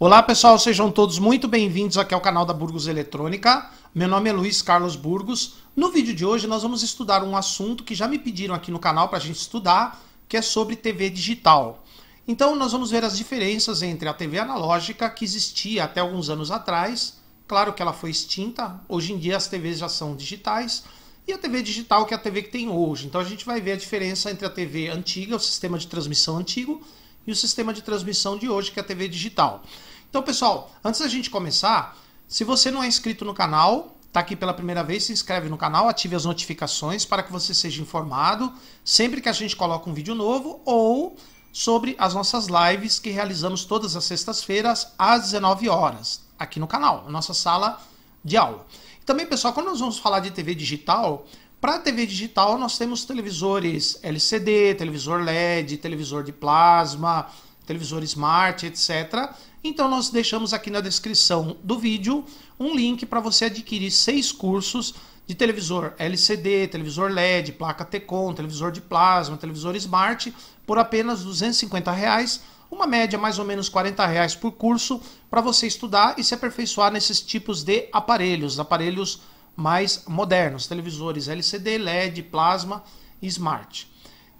Olá pessoal, sejam todos muito bem-vindos aqui ao canal da Burgos Eletrônica. Meu nome é Luiz Carlos Burgos. No vídeo de hoje nós vamos estudar um assunto que já me pediram aqui no canal para a gente estudar, que é sobre TV digital. Então nós vamos ver as diferenças entre a TV analógica que existia até alguns anos atrás, claro que ela foi extinta, hoje em dia as TVs já são digitais, e a TV digital, que é a TV que tem hoje. Então a gente vai ver a diferença entre a TV antiga, o sistema de transmissão antigo, e o sistema de transmissão de hoje, que é a TV digital. Então, pessoal, antes da gente começar, se você não é inscrito no canal, está aqui pela primeira vez, se inscreve no canal, ative as notificações para que você seja informado sempre que a gente coloca um vídeo novo ou sobre as nossas lives que realizamos todas as sextas-feiras às 19 horas aqui no canal, na nossa sala de aula. também, pessoal, quando nós vamos falar de TV digital, para TV digital nós temos televisores LCD, televisor LED, televisor de plasma, televisor smart, etc. Então nós deixamos aqui na descrição do vídeo um link para você adquirir seis cursos de televisor LCD, televisor LED, placa tecon, televisor de plasma, televisor smart por apenas R$ 250. Reais, uma média mais ou menos 40 reais por curso para você estudar e se aperfeiçoar nesses tipos de aparelhos, aparelhos mais modernos, televisores LCD, LED, plasma e smart.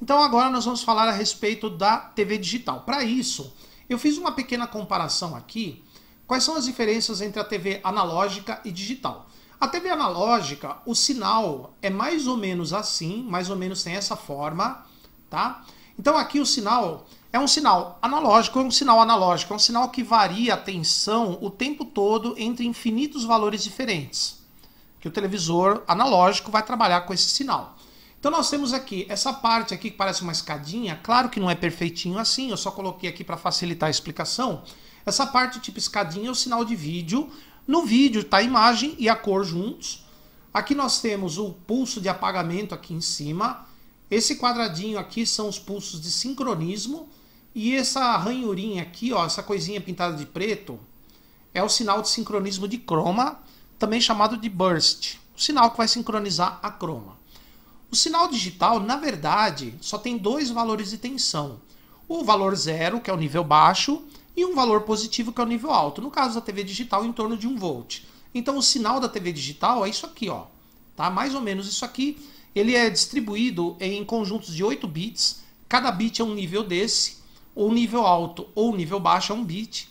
Então agora nós vamos falar a respeito da TV digital. Para isso, eu fiz uma pequena comparação aqui. Quais são as diferenças entre a TV analógica e digital? A TV analógica, o sinal é mais ou menos assim, mais ou menos tem essa forma, tá? Então aqui o sinal é um sinal analógico, é um sinal analógico, é um sinal que varia a tensão o tempo todo entre infinitos valores diferentes. Que o televisor analógico vai trabalhar com esse sinal. Então nós temos aqui essa parte aqui que parece uma escadinha, claro que não é perfeitinho assim, eu só coloquei aqui para facilitar a explicação. Essa parte tipo escadinha é o sinal de vídeo. No vídeo está a imagem e a cor juntos. Aqui nós temos o pulso de apagamento aqui em cima. Esse quadradinho aqui são os pulsos de sincronismo. E essa ranhurinha aqui, ó, essa coisinha pintada de preto, é o sinal de sincronismo de croma, também chamado de burst. O sinal que vai sincronizar a croma. O sinal digital, na verdade, só tem dois valores de tensão. O valor zero, que é o nível baixo, e um valor positivo, que é o nível alto. No caso da TV digital, em torno de 1 volt. Então o sinal da TV digital é isso aqui, ó. Tá? Mais ou menos isso aqui. Ele é distribuído em conjuntos de 8 bits. Cada bit é um nível desse. Ou nível alto ou nível baixo é um bit.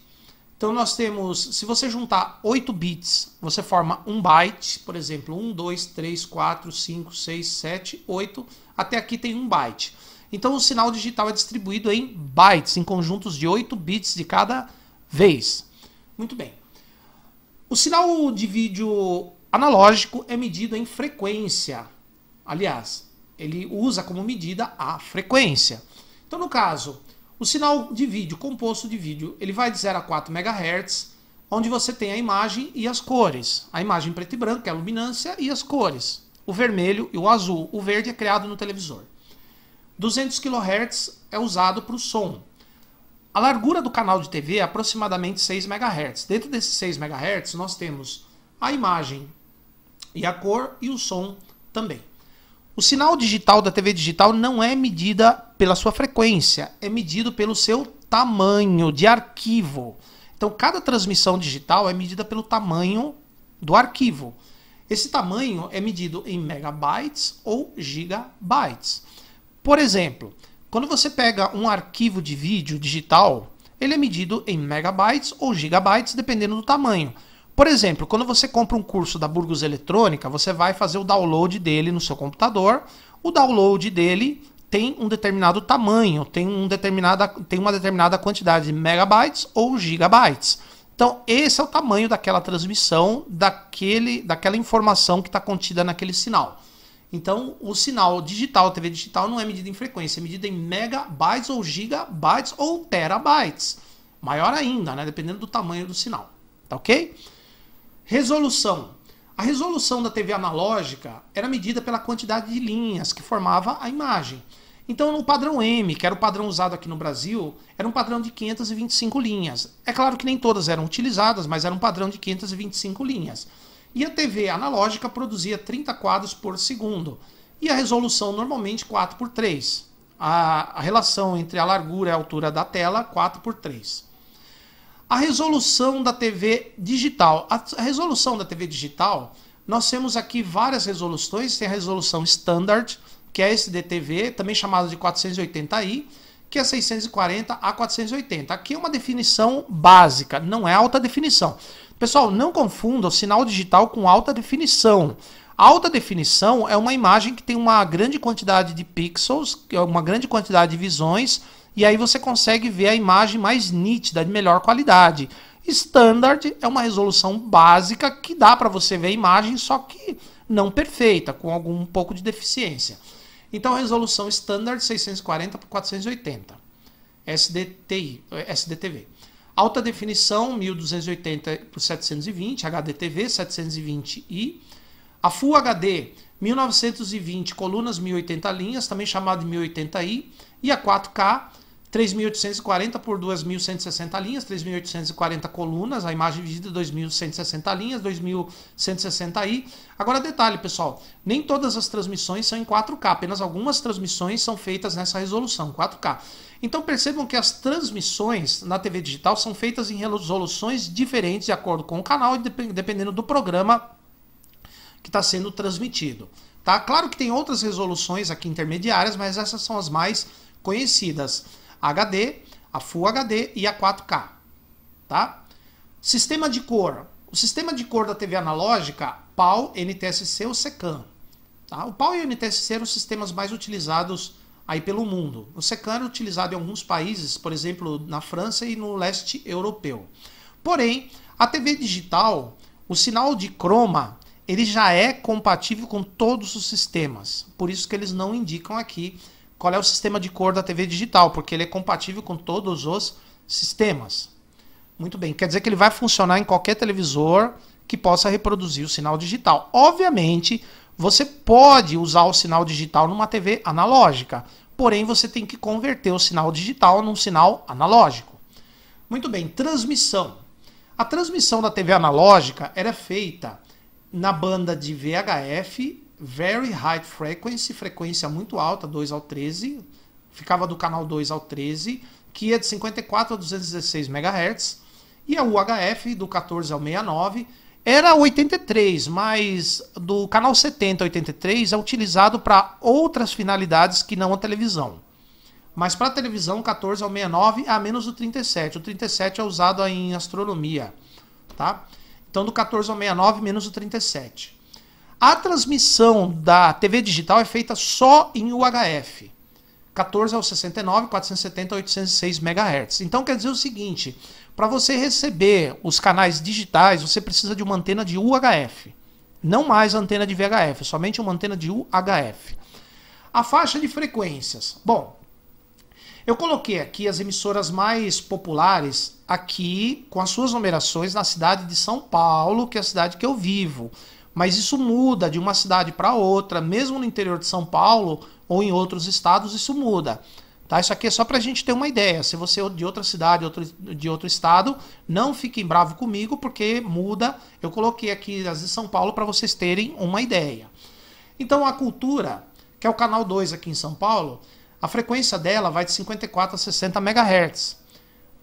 Então nós temos, se você juntar 8 bits, você forma um byte, por exemplo, 1, 2, 3, 4, 5, 6, 7, 8, até aqui tem um byte. Então o sinal digital é distribuído em bytes, em conjuntos de 8 bits de cada vez. Muito bem. O sinal de vídeo analógico é medido em frequência. Aliás, ele usa como medida a frequência. Então no caso, o sinal de vídeo, composto de vídeo, ele vai de 0 a 4 MHz, onde você tem a imagem e as cores. A imagem preto e branco, é a luminância e as cores. O vermelho e o azul. O verde é criado no televisor. 200 kHz é usado para o som. A largura do canal de TV é aproximadamente 6 MHz. Dentro desses 6 MHz, nós temos a imagem e a cor e o som também. O sinal digital da TV digital não é medida pela sua frequência, é medido pelo seu tamanho de arquivo. Então, cada transmissão digital é medida pelo tamanho do arquivo. Esse tamanho é medido em megabytes ou gigabytes. Por exemplo, quando você pega um arquivo de vídeo digital, ele é medido em megabytes ou gigabytes, dependendo do tamanho. Por exemplo, quando você compra um curso da Burgos Eletrônica, você vai fazer o download dele no seu computador. O download dele tem um determinado tamanho, tem, um determinada, tem uma determinada quantidade de megabytes ou gigabytes. Então, esse é o tamanho daquela transmissão, daquele, daquela informação que está contida naquele sinal. Então, o sinal digital, TV digital, não é medida em frequência, é medida em megabytes ou gigabytes ou terabytes. Maior ainda, né? Dependendo do tamanho do sinal. Tá ok? Resolução. A resolução da TV analógica era medida pela quantidade de linhas que formava a imagem. Então, no padrão M, que era o padrão usado aqui no Brasil, era um padrão de 525 linhas. É claro que nem todas eram utilizadas, mas era um padrão de 525 linhas. E a TV analógica produzia 30 quadros por segundo. E a resolução normalmente 4 por 3. A, a relação entre a largura e a altura da tela, 4 por 3. A resolução da TV digital. A resolução da TV digital, nós temos aqui várias resoluções. Tem a resolução standard, que é a SDTV, também chamada de 480i, que é 640 a 480. Aqui é uma definição básica, não é alta definição. Pessoal, não confunda o sinal digital com alta definição. Alta definição é uma imagem que tem uma grande quantidade de pixels, é uma grande quantidade de visões e aí você consegue ver a imagem mais nítida, de melhor qualidade. Standard é uma resolução básica que dá para você ver a imagem, só que não perfeita, com algum pouco de deficiência. Então, resolução standard 640 por 480 SDTI, SDTV. Alta definição 1280 por 720 HDTV 720i. A Full HD 1920 colunas 1080 linhas, também chamado de 1080i, e a 4K 3.840 por 2.160 linhas, 3.840 colunas, a imagem dividida 2.160 linhas, 2.160i. Agora detalhe, pessoal, nem todas as transmissões são em 4K, apenas algumas transmissões são feitas nessa resolução, 4K. Então percebam que as transmissões na TV digital são feitas em resoluções diferentes de acordo com o canal e dependendo do programa que está sendo transmitido. Tá? Claro que tem outras resoluções aqui intermediárias, mas essas são as mais conhecidas. HD, a Full HD e a 4K, tá? Sistema de cor. O sistema de cor da TV analógica, PAL, NTSC ou SECAM. Tá? O PAL e o NTSC eram os sistemas mais utilizados aí pelo mundo. O SECAM era utilizado em alguns países, por exemplo, na França e no leste europeu. Porém, a TV digital, o sinal de croma, ele já é compatível com todos os sistemas. Por isso que eles não indicam aqui qual é o sistema de cor da TV digital, porque ele é compatível com todos os sistemas. Muito bem, quer dizer que ele vai funcionar em qualquer televisor que possa reproduzir o sinal digital. Obviamente, você pode usar o sinal digital numa TV analógica, porém você tem que converter o sinal digital num sinal analógico. Muito bem, transmissão. A transmissão da TV analógica era feita na banda de VHF Very High Frequency, frequência muito alta, 2 ao 13, ficava do canal 2 ao 13, que ia é de 54 a 216 MHz, e a UHF do 14 ao 69 era 83, mas do canal 70 a 83 é utilizado para outras finalidades que não a televisão. Mas para a televisão, 14 ao 69 é a menos o 37. O 37 é usado em astronomia, tá? Então do 14 ao 69 menos o 37. A transmissão da TV digital é feita só em UHF. 14 ao 69, 470 a 806 MHz. Então quer dizer o seguinte, para você receber os canais digitais, você precisa de uma antena de UHF. Não mais antena de VHF, é somente uma antena de UHF. A faixa de frequências. Bom, eu coloquei aqui as emissoras mais populares aqui com as suas numerações na cidade de São Paulo, que é a cidade que eu vivo. Mas isso muda de uma cidade para outra, mesmo no interior de São Paulo ou em outros estados, isso muda. Tá? Isso aqui é só para a gente ter uma ideia. Se você é de outra cidade, outro, de outro estado, não fiquem bravo comigo, porque muda. Eu coloquei aqui as de São Paulo para vocês terem uma ideia. Então a cultura, que é o canal 2 aqui em São Paulo, a frequência dela vai de 54 a 60 MHz.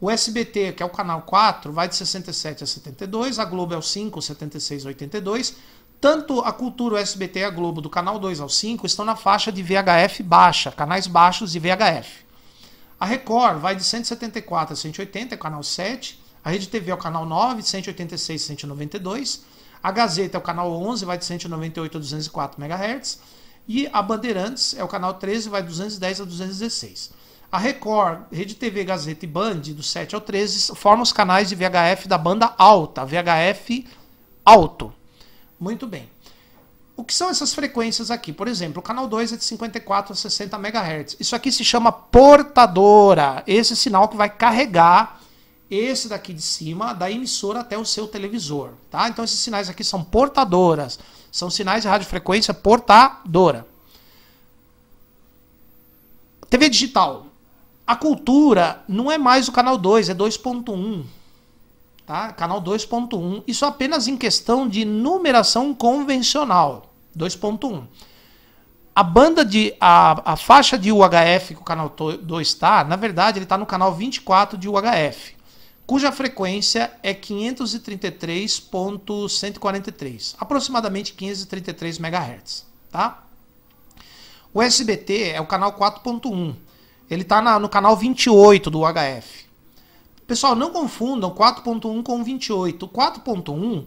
O SBT, que é o canal 4, vai de 67 a 72, a Globo é o 5, 76 a 82, tanto a cultura, o SBT e a Globo, do canal 2 ao 5, estão na faixa de VHF baixa, canais baixos de VHF. A Record vai de 174 a 180, é canal 7. A Rede TV é o canal 9, de 186 a 192. A Gazeta é o canal 11, vai de 198 a 204 MHz. E a Bandeirantes é o canal 13, vai de 210 a 216. A Record, Rede TV, Gazeta e Band, do 7 ao 13, formam os canais de VHF da banda alta, VHF alto. Muito bem. O que são essas frequências aqui? Por exemplo, o canal 2 é de 54 a 60 MHz. Isso aqui se chama portadora. Esse é sinal que vai carregar esse daqui de cima da emissora até o seu televisor, tá? Então esses sinais aqui são portadoras, são sinais de radiofrequência portadora. TV digital. A cultura não é mais o canal 2, é 2.1. Tá? Canal 2.1. Isso apenas em questão de numeração convencional. 2.1. A banda de. A, a faixa de UHF que o canal 2 está, na verdade, ele está no canal 24 de UHF, cuja frequência é 533.143, aproximadamente 533 MHz. Tá? O SBT é o canal 4.1. Ele está no canal 28 do UHF. Pessoal, não confundam 4.1 com 28. 4.1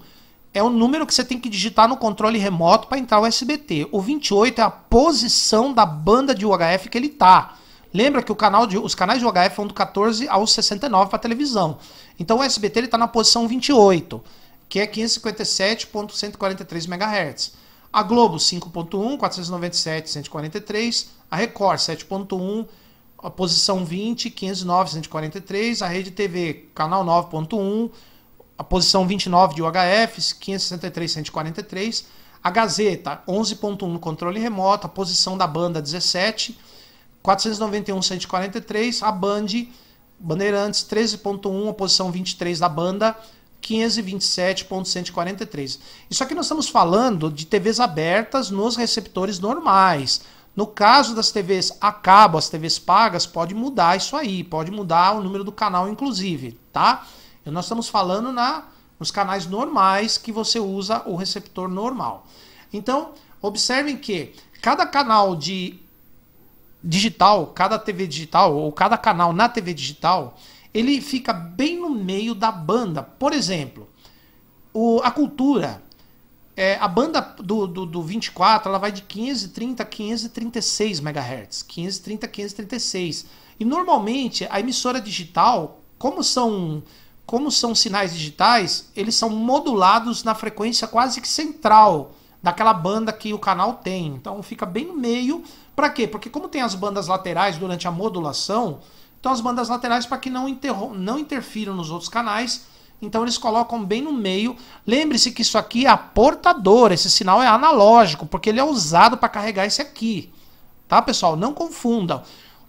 é o número que você tem que digitar no controle remoto para entrar o SBT. O 28 é a posição da banda de UHF que ele tá. Lembra que canal de, os canais de UHF vão do 14 ao 69 para televisão. Então o SBT ele tá na posição 28, que é 557.143 MHz. A Globo 5.1, 497.143, A Record 7.1, a posição 20, 509, 143, a rede TV, canal 9.1, a posição 29 de UHF, 563, 143, a Gazeta, 11.1 no controle remoto, a posição da banda 17, 491, 143, a Band, Bandeirantes, 13.1, a posição 23 da banda, 527.143. Isso aqui nós estamos falando de TVs abertas nos receptores normais. No caso das TVs a cabo, as TVs pagas, pode mudar isso aí, pode mudar o número do canal, inclusive, tá? E nós estamos falando na, nos canais normais que você usa o receptor normal. Então, observem que cada canal de digital, cada TV digital ou cada canal na TV digital, ele fica bem no meio da banda. Por exemplo, o, a cultura é, a banda do, do, do, 24 ela vai de 530 a 536 MHz. 530 a 536. E normalmente a emissora digital, como são, como são sinais digitais, eles são modulados na frequência quase que central daquela banda que o canal tem. Então fica bem no meio. Para quê? Porque como tem as bandas laterais durante a modulação, então as bandas laterais para que não, não interfiram nos outros canais, então eles colocam bem no meio. Lembre-se que isso aqui é a portadora, esse sinal é analógico, porque ele é usado para carregar esse aqui. Tá, pessoal? Não confundam.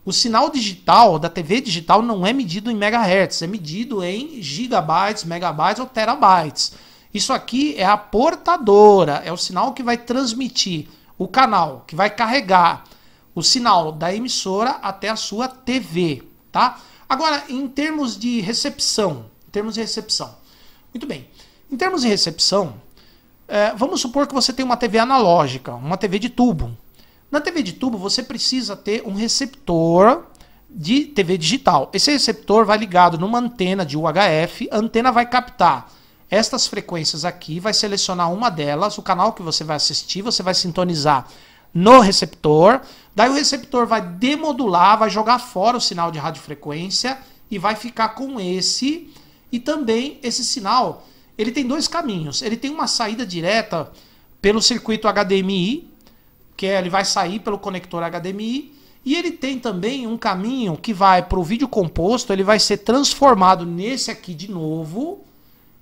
O sinal digital da TV digital não é medido em megahertz, é medido em gigabytes, megabytes ou terabytes. Isso aqui é a portadora, é o sinal que vai transmitir o canal, que vai carregar o sinal da emissora até a sua TV, tá? Agora, em termos de recepção, em termos de recepção. Muito bem. Em termos de recepção, é, vamos supor que você tem uma TV analógica, uma TV de tubo. Na TV de tubo, você precisa ter um receptor de TV digital. Esse receptor vai ligado numa antena de UHF, a antena vai captar estas frequências aqui, vai selecionar uma delas, o canal que você vai assistir, você vai sintonizar no receptor. Daí o receptor vai demodular, vai jogar fora o sinal de radiofrequência e vai ficar com esse e também esse sinal, ele tem dois caminhos. Ele tem uma saída direta pelo circuito HDMI, que é, ele vai sair pelo conector HDMI, e ele tem também um caminho que vai para o vídeo composto, ele vai ser transformado nesse aqui de novo,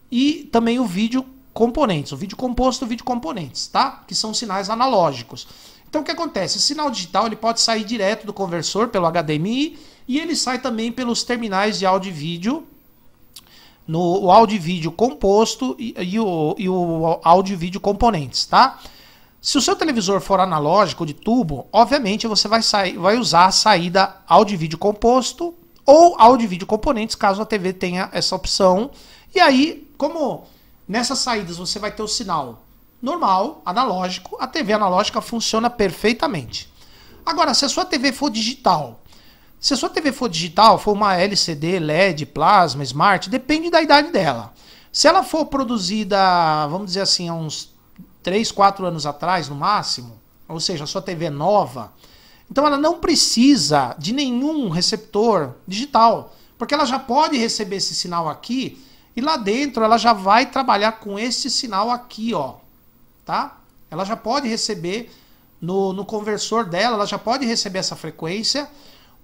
e também o vídeo componentes, o vídeo composto, o vídeo componentes, tá? Que são sinais analógicos. Então o que acontece? O sinal digital ele pode sair direto do conversor pelo HDMI e ele sai também pelos terminais de áudio e vídeo no o áudio e vídeo composto e, e, o, e o áudio e vídeo componentes, tá? Se o seu televisor for analógico de tubo, obviamente você vai, sair, vai usar a saída áudio e vídeo composto ou áudio e vídeo componentes, caso a TV tenha essa opção. E aí, como nessas saídas você vai ter o sinal normal, analógico, a TV analógica funciona perfeitamente. Agora, se a sua TV for digital se a sua TV for digital, for uma LCD, LED, plasma, smart, depende da idade dela. Se ela for produzida, vamos dizer assim, há uns 3, 4 anos atrás no máximo, ou seja, a sua TV é nova, então ela não precisa de nenhum receptor digital, porque ela já pode receber esse sinal aqui e lá dentro ela já vai trabalhar com esse sinal aqui, ó, tá? Ela já pode receber no, no conversor dela, ela já pode receber essa frequência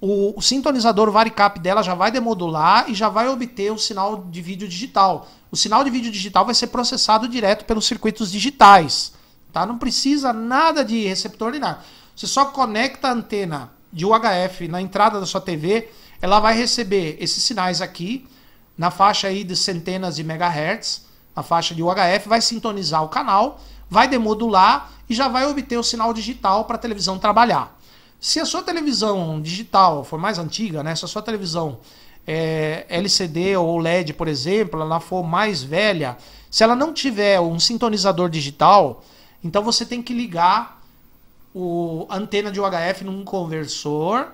o, o sintonizador varicap dela já vai demodular e já vai obter o sinal de vídeo digital. O sinal de vídeo digital vai ser processado direto pelos circuitos digitais. Tá? Não precisa nada de receptor nem nada. Você só conecta a antena de UHF na entrada da sua TV, ela vai receber esses sinais aqui, na faixa aí de centenas de megahertz, a faixa de UHF, vai sintonizar o canal, vai demodular e já vai obter o sinal digital para a televisão trabalhar. Se a sua televisão digital for mais antiga, né? Se a sua televisão é, LCD ou LED, por exemplo, ela for mais velha, se ela não tiver um sintonizador digital, então você tem que ligar a antena de UHF num conversor.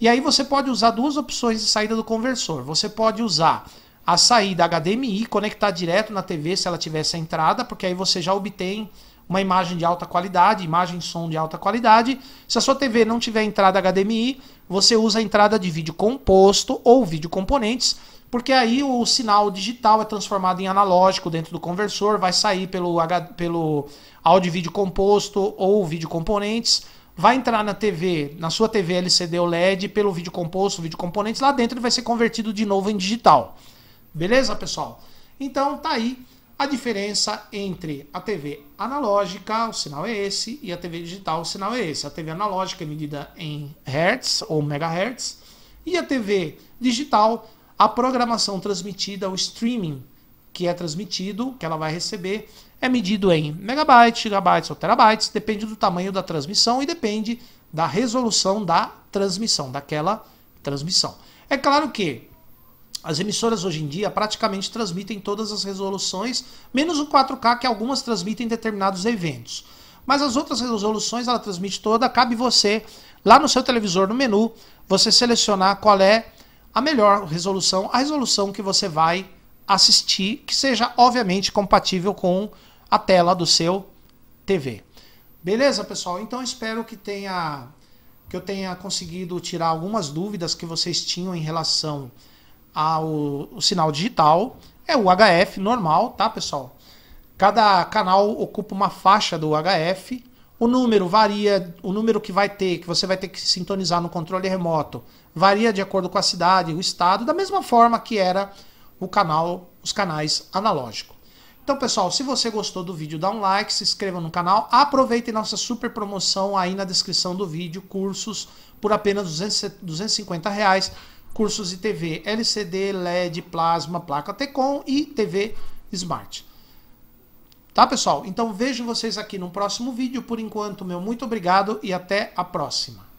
E aí você pode usar duas opções de saída do conversor. Você pode usar a saída HDMI, conectar direto na TV se ela tiver essa entrada, porque aí você já obtém uma imagem de alta qualidade, imagem e som de alta qualidade. Se a sua TV não tiver entrada HDMI, você usa a entrada de vídeo composto ou vídeo componentes, porque aí o sinal digital é transformado em analógico dentro do conversor, vai sair pelo, pelo áudio vídeo composto ou vídeo componentes, vai entrar na TV, na sua TV LCD OLED pelo vídeo composto, vídeo componentes, lá dentro ele vai ser convertido de novo em digital. Beleza, pessoal? Então tá aí a diferença entre a TV analógica, o sinal é esse, e a TV digital, o sinal é esse. A TV analógica é medida em hertz ou megahertz, e a TV digital, a programação transmitida, o streaming que é transmitido, que ela vai receber, é medido em megabytes, gigabytes ou terabytes, depende do tamanho da transmissão e depende da resolução da transmissão, daquela transmissão. É claro que as emissoras hoje em dia praticamente transmitem todas as resoluções, menos o 4K, que algumas transmitem determinados eventos. Mas as outras resoluções ela transmite toda, cabe você, lá no seu televisor, no menu, você selecionar qual é a melhor resolução, a resolução que você vai assistir, que seja obviamente compatível com a tela do seu TV. Beleza, pessoal? Então espero que tenha que eu tenha conseguido tirar algumas dúvidas que vocês tinham em relação ao, o sinal digital é o HF normal, tá, pessoal? Cada canal ocupa uma faixa do HF. O número varia, o número que vai ter, que você vai ter que sintonizar no controle remoto, varia de acordo com a cidade, o estado, da mesma forma que era o canal, os canais analógicos. Então, pessoal, se você gostou do vídeo, dá um like, se inscreva no canal, aproveite nossa super promoção aí na descrição do vídeo, cursos por apenas 200, 250 reais cursos de TV LCD, LED, plasma, placa Tecom e TV Smart. Tá, pessoal? Então vejo vocês aqui no próximo vídeo. Por enquanto, meu muito obrigado e até a próxima.